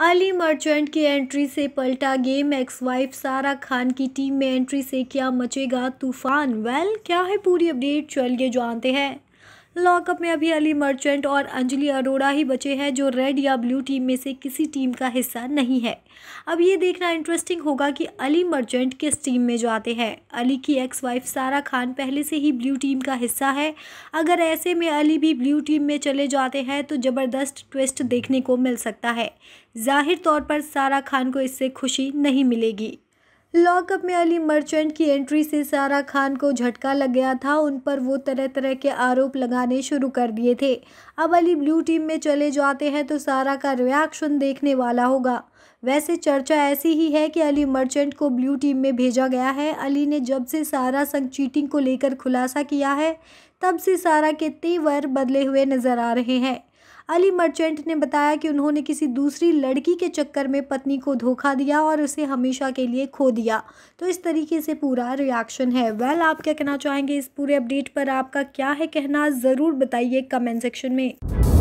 Ali merchant की entry से पलटा गेम एक्स वाइफ सारा खान की टीम में एंट्री से क्या मचेगा तूफान वेल क्या है पूरी अपडेट चलिए जानते हैं लॉकअप में अभी अली मर्चेंट और अंजलि अरोड़ा ही बचे हैं जो रेड या ब्लू टीम में से किसी टीम का हिस्सा नहीं है अब ये देखना इंटरेस्टिंग होगा कि अली मर्चेंट किस टीम में जाते हैं अली की एक्स वाइफ सारा खान पहले से ही ब्लू टीम का हिस्सा है अगर ऐसे में अली भी ब्लू टीम में चले जाते हैं तो ज़बरदस्त ट्विस्ट देखने को मिल सकता है जाहिर तौर पर सारा खान को इससे खुशी नहीं मिलेगी लॉकअप में अली मर्चेंट की एंट्री से सारा खान को झटका लग गया था उन पर वो तरह तरह के आरोप लगाने शुरू कर दिए थे अब अली ब्लू टीम में चले जाते हैं तो सारा का रिएक्शन देखने वाला होगा वैसे चर्चा ऐसी ही है कि अली मर्चेंट को ब्लू टीम में भेजा गया है अली ने जब से सारा संग चीटिंग को लेकर खुलासा किया है तब से सारा के तेवर बदले हुए नज़र आ रहे हैं अली मर्चेंट ने बताया कि उन्होंने किसी दूसरी लड़की के चक्कर में पत्नी को धोखा दिया और उसे हमेशा के लिए खो दिया तो इस तरीके से पूरा रिएक्शन है वेल well, आप क्या कहना चाहेंगे इस पूरे अपडेट पर आपका क्या है कहना ज़रूर बताइए कमेंट सेक्शन में